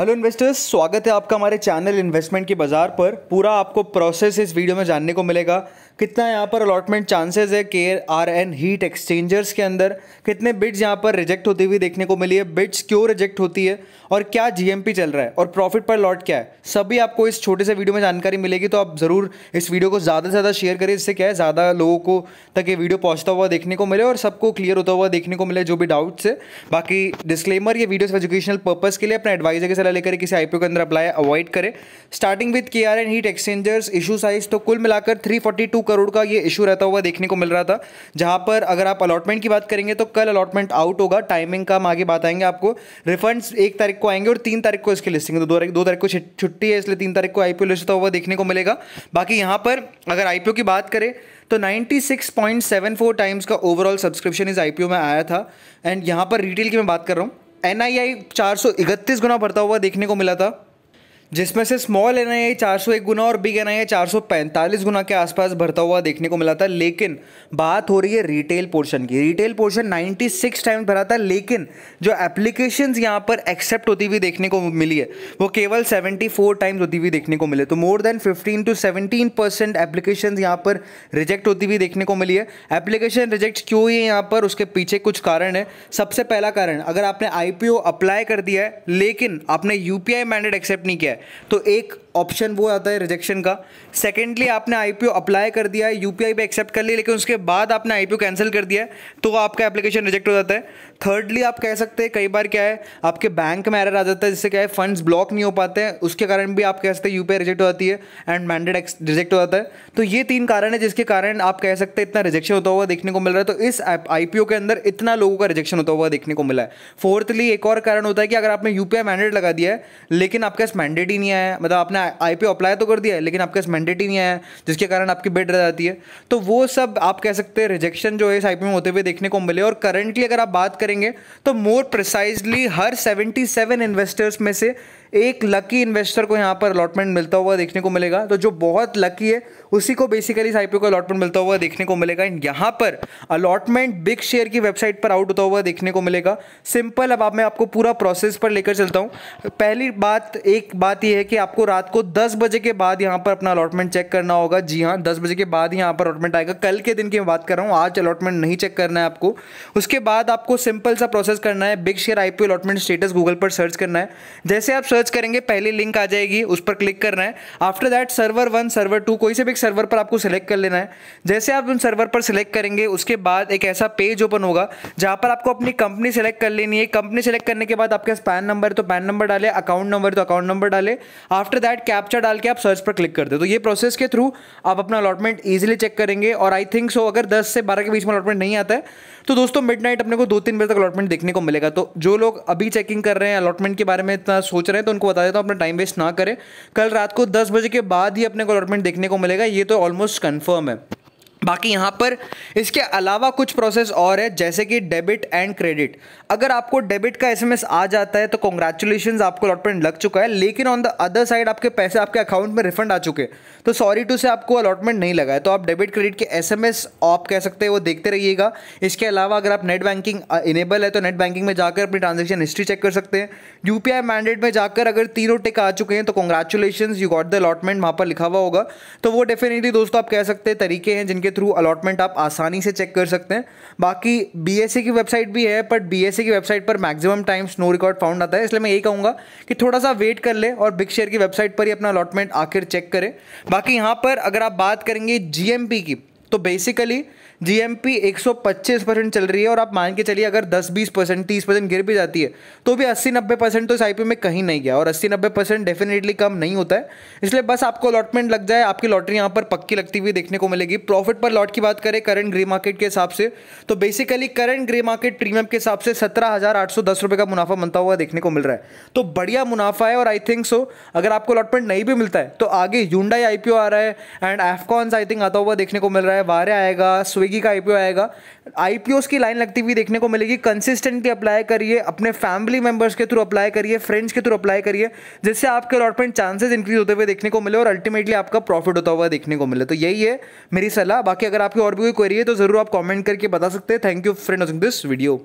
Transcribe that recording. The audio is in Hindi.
हेलो इन्वेस्टर्स स्वागत है आपका हमारे चैनल इन्वेस्टमेंट की बाज़ार पर पूरा आपको प्रोसेस इस वीडियो में जानने को मिलेगा कितना यहाँ पर अलॉटमेंट चांसेस है के आर एन हीट एक्सचेंजर्स के अंदर कितने बिड्स यहाँ पर रिजेक्ट होती हुई देखने को मिली है बिड्स क्यों रिजेक्ट होती है और क्या जीएमपी चल रहा है और प्रॉफिट पर लॉट क्या है सभी आपको इस छोटे से वीडियो में जानकारी मिलेगी तो आप ज़रूर इस वीडियो को ज़्यादा से ज़्यादा शेयर करें इससे क्या है ज़्यादा लोगों को तक ये वीडियो पहुँचता हुआ देखने को मिले और सबको क्लियर होता हुआ देखने को मिले जो भी डाउट्स है बाकी डिस्क्लेमर ये वीडियो एजुकेशनल पर्पज़ के लिए अपने एडवाइजर की सलाह लेकर किसी आईपीओ के अंदर अप्लाई अवॉइड करें starting with K R and heat exchangers issue size तो कुल मिलाकर थ्री करोड़ का ये इशू रहता हुआ देखने को मिल रहा था जहां पर अगर आप अलॉटमेंट की बात करेंगे तो कल अलॉटमेंट आउट होगा टाइमिंग का हम आगे बताएंगे आपको रिफंड एक तारीख को आएंगे और तीन तारीख को इसकी लिस्टिंग तो दो तारीख दो तारीख को छुट्टी है इसलिए तीन तारीख को आईपीओ लिस्ट होता हुआ देखने को मिलेगा बाकी यहां पर अगर आईपीओ की बात करें तो 96.74 टाइम्स का ओवरऑल सब्सक्रिप्शन इस आईपीओ में आया था एंड यहां पर रिटेल की मैं बात कर रहा हूं एनआईआई चार गुना बढ़ता हुआ देखने को मिला था जिसमें से स्मॉल एन आई चार सौ एक गुना और बिग एन आई चार सौ पैंतालीस गुना के आसपास भरता हुआ देखने को मिला था लेकिन बात हो रही है रिटेल पोर्शन की retail portion ninety six times भरा था लेकिन जो एप्लीकेशंस यहाँ पर एक्सेप्ट होती हुई देखने को मिली है वो केवल सेवेंटी फोर टाइम्स होती हुई देखने को मिले तो more than fifteen to seventeen percent application यहाँ पर रिजेक्ट होती हुई देखने को मिली है एप्लीकेशन रिजेक्ट क्यों हुई है यहाँ पर उसके पीछे कुछ कारण है सबसे पहला कारण अगर आपने आई अप्लाई कर दिया है लेकिन आपने यू मैंडेट एक्सेप्ट नहीं किया है तो एक ऑप्शन वो आता है रिजेक्शन का सेकेंडली आपने आईपीओ अप्लाई कर दिया है यूपीआई पे एक्सेप्ट कर लिया लेकिन उसके बाद आपने आईपीओ कैंसिल कर दिया है तो आपका एप्लीकेशन रिजेक्ट हो जाता है थर्डली आप कह सकते हैं कई बार क्या है आपके बैंक में एरर आ जाता है जिससे क्या है फंड्स ब्लॉक नहीं हो पाते हैं उसके कारण भी आप कह सकते हैं यूपीआई रिजेक्ट हो जाती है एंड मैंडेड रिजेक्ट हो जाता है तो ये तीन कारण है जिसके कारण आप कह सकते हैं इतना रिजेक्शन होता हुआ देखने को मिल रहा है तो इस आई के अंदर इतना लोगों का रिजेक्शन होता हुआ देखने को मिला है फोर्थली एक और कारण होता है कि अगर आपने यूपीआई मैंडेट लगा दिया है लेकिन आपके पास मैंडेट ही नहीं आया मतलब आपने आपने आई अप्लाई तो कर दिया है लेकिन आपके पास मैंडेट ही नहीं आया जिसके कारण आपकी बेड रह जाती है तो वो सब आप कह सकते हैं रिजेक्शन जो है इस आई में होते हुए देखने को मिले और करंटली अगर आप बात करेंगे तो मोर प्रिसाइजली हर सेवेंटी इन्वेस्टर्स में से एक लकी इन्वेस्टर को यहाँ पर अलॉटमेंट मिलता हुआ देखने को मिलेगा तो जो बहुत लकी है उसी को बेसिकली इस आईपीओ का अलॉटमेंट मिलता हुआ देखने को मिलेगा एंड यहाँ पर अलॉटमेंट बिग शेयर की वेबसाइट पर आउट होता हुआ देखने को मिलेगा सिंपल अब आप मैं आपको पूरा प्रोसेस पर लेकर चलता हूँ पहली बात एक बात यह है कि आपको रात को दस बजे के बाद यहाँ पर अपना अलॉटमेंट चेक करना होगा जी हाँ दस बजे के बाद यहाँ पर अलॉटमेंट आएगा कल के दिन की बात कर रहा हूँ आज अलॉटमेंट नहीं चेक करना है आपको उसके बाद आपको सिंपल सा प्रोसेस करना है big share IPO allotment status Google पर सर्च करना है जैसे आप सर्च करेंगे पहली लिंक आ जाएगी उस पर क्लिक करना है after that server one server two कोई से भी एक सर्वर पर आपको सेलेक्ट कर लेना है जैसे आप उन सर्वर पर सेलेक्ट करेंगे उसके बाद एक ऐसा पेज ओपन होगा जहाँ पर आपको अपनी कंपनी सेलेक्ट कर लेनी है कंपनी सेलेक्ट करने के बाद आपके पास पैन नंबर तो पैन नंबर डाले अकाउंट नंबर तो अकाउंट नंबर डाले आफ्टर दैट कैप्चा डाल के आप सर्च पर क्लिक कर दे तो ये प्रोसेस के थ्रू आप अपना अलॉटमेंट ईजिली चेक करेंगे और आई थिंक सो अगर दस से बारह के बीच में अलॉटमेंट नहीं आता है तो दोस्तों मिड अपने को दो तीन बजे तक अलॉटमेंट देखने को मिलेगा तो जो लोग अभी चेकिंग कर रहे हैं अलॉटमेंट के बारे में इतना सोच रहे हैं तो तो उनको बता देता हूँ अपना टाइम वेस्ट ना करें कल रात को दस बजे के बाद ही अपने को अलॉटमेंट देखने को मिलेगा ये तो ऑलमोस्ट कन्फर्म है बाकी यहाँ पर इसके अलावा कुछ प्रोसेस और है जैसे कि डेबिट एंड क्रेडिट अगर आपको डेबिट का एसएमएस आ जाता है तो कॉन्ग्रेचुलेशन आपको अलॉटमेंट लग चुका है लेकिन ऑन द अदर साइड आपके पैसे आपके अकाउंट में रिफंड आ चुके हैं तो सॉरी टू से आपको अलॉटमेंट नहीं लगा है तो आप डेबिट क्रेडिट के एस आप कह सकते हैं वो देखते रहिएगा इसके अलावा अगर आप नेट बैंकिंग इनेबल है तो नेट बैंकिंग में जाकर अपनी ट्रांजेक्शन हिस्ट्री चेक कर सकते हैं यू पी में जाकर अगर तीनों टिक आ चुके हैं तो congratulation you got the allotment वहाँ पर लिखा हुआ होगा तो वो डेफिनेटली दोस्तों आप कह सकते हैं तरीके हैं जिनके के थ्रू अलॉटमेंट आप आसानी से चेक कर सकते हैं बाकी बीएससी e की वेबसाइट भी है बट बीएससी e की वेबसाइट पर maximum time snow record found आता है इसलिए मैं यही कहूँगा कि थोड़ा सा वेट कर ले और बिग शेयर की वेबसाइट पर ही अपना अलॉटमेंट आखिर चेक करें बाकी यहाँ पर अगर आप बात करेंगे जी की तो बेसिकली जीएमपी 125 परसेंट चल रही है और आप मान के चलिए अगर 10-20 परसेंट तीस परसेंट गिर भी जाती है तो भी 80-90 परसेंट तो इस आईपीओ में कहीं नहीं गया और 80-90 परसेंट डेफिनेटली कम नहीं होता है इसलिए बस आपको अलॉटमेंट लग जाए आपकी लॉटरी यहाँ पर पक्की लगती हुई देखने को मिलेगी प्रॉफिट पर लॉट की बात करें करंट ग्रे मार्केट के हिसाब से तो basically current grey market premium के हिसाब से सत्रह रुपए का मुनाफा बनता हुआ देखने को मिल रहा है तो बढ़िया मुनाफा है और आई थिंक सो अगर आपको अलॉटमेंट नहीं भी मिलता है तो आगे यूंडाई आईपीओ आ रहा है एंड एफकॉन्स आई थिंक आता हुआ देखने को मिल रहा है वारे आएगा स्विग स्विगी का आईपीओ आएगा आईपीओस की लाइन लगती हुई देखने को मिलेगी कंसिस्टेंटली अप्लाई करिए अपने फैमिली मेंबर्स के थ्रू अप्लाई करिए फ्रेंड्स के थ्रू अप्लाई करिए जिससे आपके अलॉटमेंट चांसेस इंक्रीज होते हुए देखने को मिले और अल्टीमेटली आपका प्रॉफिट होता हुआ देखने को मिले तो यही है मेरी सलाह बाकी अगर आपकी और भी कोई क्वेरी है तो ज़रूर आप कॉमेंट करके बता सकते हैं thank you friend watching this video